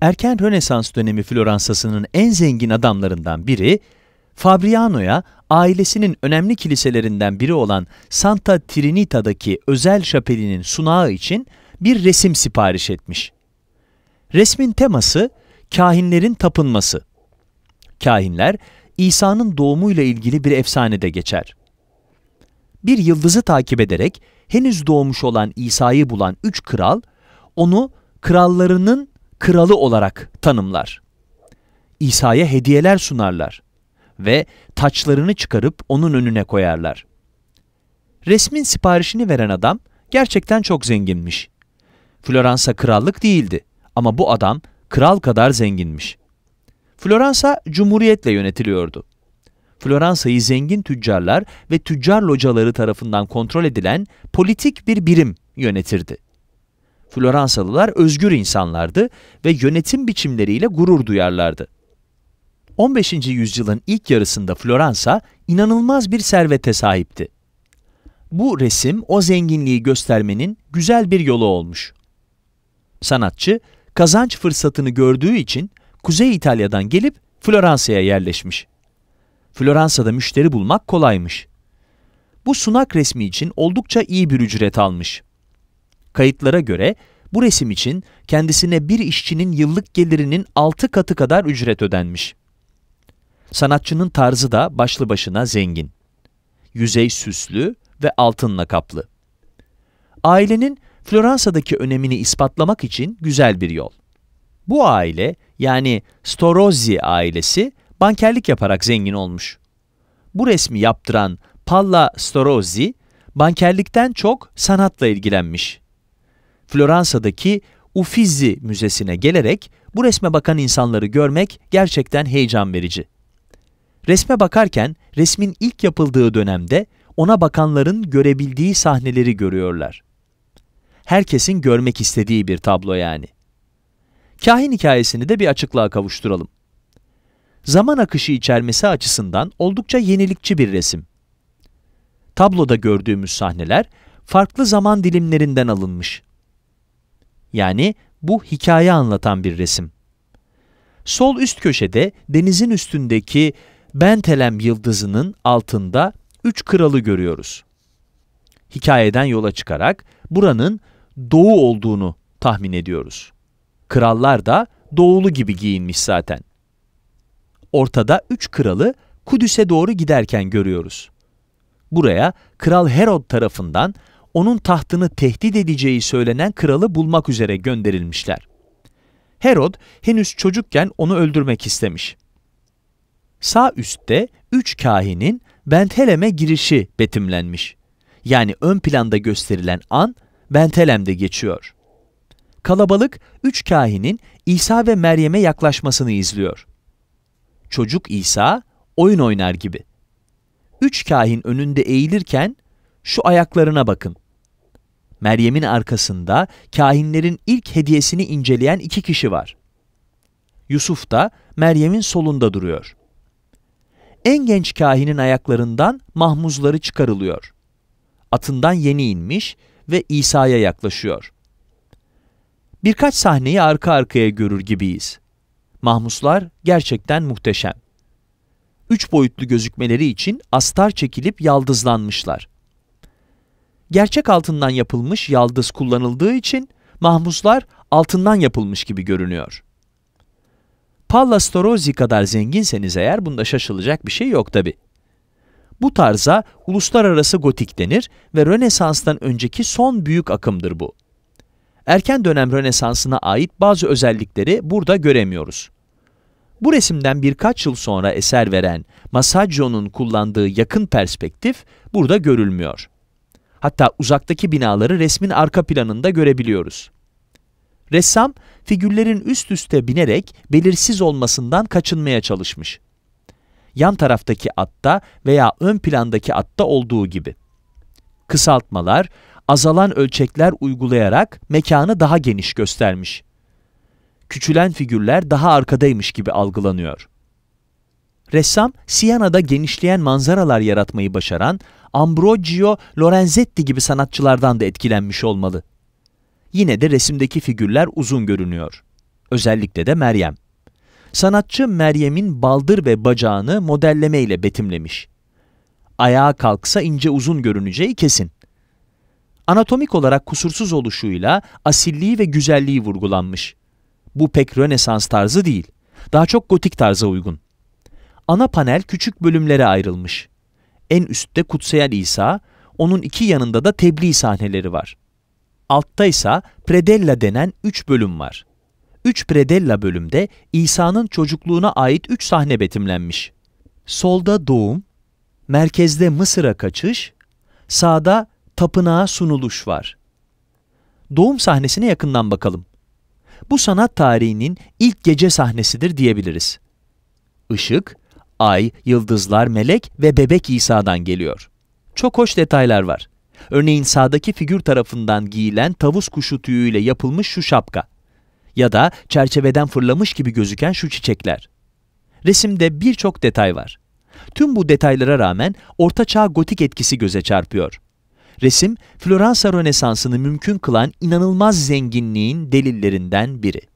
Erken Rönesans dönemi Floransası'nın en zengin adamlarından biri, Fabriano'ya ailesinin önemli kiliselerinden biri olan Santa Trinita'daki özel şapelinin sunağı için bir resim sipariş etmiş. Resmin teması kahinlerin tapınması. Kahinler İsa'nın doğumuyla ilgili bir efsanede geçer. Bir yıldızı takip ederek henüz doğmuş olan İsa'yı bulan üç kral, onu krallarının kralı olarak tanımlar. İsa'ya hediyeler sunarlar ve taçlarını çıkarıp onun önüne koyarlar. Resmin siparişini veren adam gerçekten çok zenginmiş. Floransa krallık değildi ama bu adam kral kadar zenginmiş. Floransa cumhuriyetle yönetiliyordu. Floransa'yı zengin tüccarlar ve tüccar locaları tarafından kontrol edilen politik bir birim yönetirdi. Floransalılar özgür insanlardı ve yönetim biçimleriyle gurur duyarlardı. 15. yüzyılın ilk yarısında Floransa inanılmaz bir servete sahipti. Bu resim o zenginliği göstermenin güzel bir yolu olmuş. Sanatçı kazanç fırsatını gördüğü için Kuzey İtalya'dan gelip Floransa'ya yerleşmiş. Floransa'da müşteri bulmak kolaymış. Bu sunak resmi için oldukça iyi bir ücret almış. Kayıtlara göre bu resim için kendisine bir işçinin yıllık gelirinin 6 katı kadar ücret ödenmiş. Sanatçının tarzı da başlı başına zengin. Yüzey süslü ve altınla kaplı. Ailenin Floransa'daki önemini ispatlamak için güzel bir yol. Bu aile yani Storozzi ailesi bankerlik yaparak zengin olmuş. Bu resmi yaptıran Palla Storozzi bankerlikten çok sanatla ilgilenmiş. Floransa'daki Uffizi Müzesi'ne gelerek bu resme bakan insanları görmek gerçekten heyecan verici. Resme bakarken resmin ilk yapıldığı dönemde ona bakanların görebildiği sahneleri görüyorlar. Herkesin görmek istediği bir tablo yani. Kahin hikayesini de bir açıklığa kavuşturalım. Zaman akışı içermesi açısından oldukça yenilikçi bir resim. Tabloda gördüğümüz sahneler farklı zaman dilimlerinden alınmış. Yani bu hikaye anlatan bir resim. Sol üst köşede denizin üstündeki Bentelem yıldızının altında üç kralı görüyoruz. Hikayeden yola çıkarak buranın doğu olduğunu tahmin ediyoruz. Krallar da doğulu gibi giyinmiş zaten. Ortada üç kralı Kudüs'e doğru giderken görüyoruz. Buraya Kral Herod tarafından onun tahtını tehdit edeceği söylenen kralı bulmak üzere gönderilmişler. Herod henüz çocukken onu öldürmek istemiş. Sağ üstte üç kahinin benteleme girişi betimlenmiş. Yani ön planda gösterilen an bentelemde geçiyor. Kalabalık üç kahinin İsa ve Meryem'e yaklaşmasını izliyor. Çocuk İsa oyun oynar gibi. Üç kahin önünde eğilirken şu ayaklarına bakın. Meryem'in arkasında kahinlerin ilk hediyesini inceleyen iki kişi var. Yusuf da Meryem'in solunda duruyor. En genç kahinin ayaklarından mahmuzları çıkarılıyor. Atından yeni inmiş ve İsa'ya yaklaşıyor. Birkaç sahneyi arka arkaya görür gibiyiz. Mahmuslar gerçekten muhteşem. Üç boyutlu gözükmeleri için astar çekilip yaldızlanmışlar gerçek altından yapılmış yaldız kullanıldığı için mahmuzlar altından yapılmış gibi görünüyor. Palla Storozzi kadar zenginseniz eğer bunda şaşılacak bir şey yok tabi. Bu tarza uluslararası gotik denir ve Rönesans'tan önceki son büyük akımdır bu. Erken dönem Rönesans'ına ait bazı özellikleri burada göremiyoruz. Bu resimden birkaç yıl sonra eser veren Masaccio'nun kullandığı yakın perspektif burada görülmüyor. Hatta uzaktaki binaları resmin arka planında görebiliyoruz. Ressam, figürlerin üst üste binerek belirsiz olmasından kaçınmaya çalışmış. Yan taraftaki atta veya ön plandaki atta olduğu gibi. Kısaltmalar, azalan ölçekler uygulayarak mekanı daha geniş göstermiş. Küçülen figürler daha arkadaymış gibi algılanıyor. Ressam, Siyana'da genişleyen manzaralar yaratmayı başaran Ambrogio Lorenzetti gibi sanatçılardan da etkilenmiş olmalı. Yine de resimdeki figürler uzun görünüyor. Özellikle de Meryem. Sanatçı Meryem'in baldır ve bacağını modelleme ile betimlemiş. Ayağa kalksa ince uzun görüneceği kesin. Anatomik olarak kusursuz oluşuyla asilliği ve güzelliği vurgulanmış. Bu pek Rönesans tarzı değil, daha çok gotik tarza uygun. Ana panel küçük bölümlere ayrılmış. En üstte Kutsayan İsa, onun iki yanında da tebliğ sahneleri var. Altta ise Predella denen üç bölüm var. Üç Predella bölümde İsa'nın çocukluğuna ait üç sahne betimlenmiş. Solda doğum, merkezde Mısır'a kaçış, sağda tapınağa sunuluş var. Doğum sahnesine yakından bakalım. Bu sanat tarihinin ilk gece sahnesidir diyebiliriz. Işık, ay, yıldızlar, melek ve bebek İsa'dan geliyor. Çok hoş detaylar var. Örneğin sağdaki figür tarafından giyilen tavus kuşu tüyüyle yapılmış şu şapka ya da çerçeveden fırlamış gibi gözüken şu çiçekler. Resimde birçok detay var. Tüm bu detaylara rağmen ortaçağ gotik etkisi göze çarpıyor. Resim, Floransa Rönesansı'nı mümkün kılan inanılmaz zenginliğin delillerinden biri.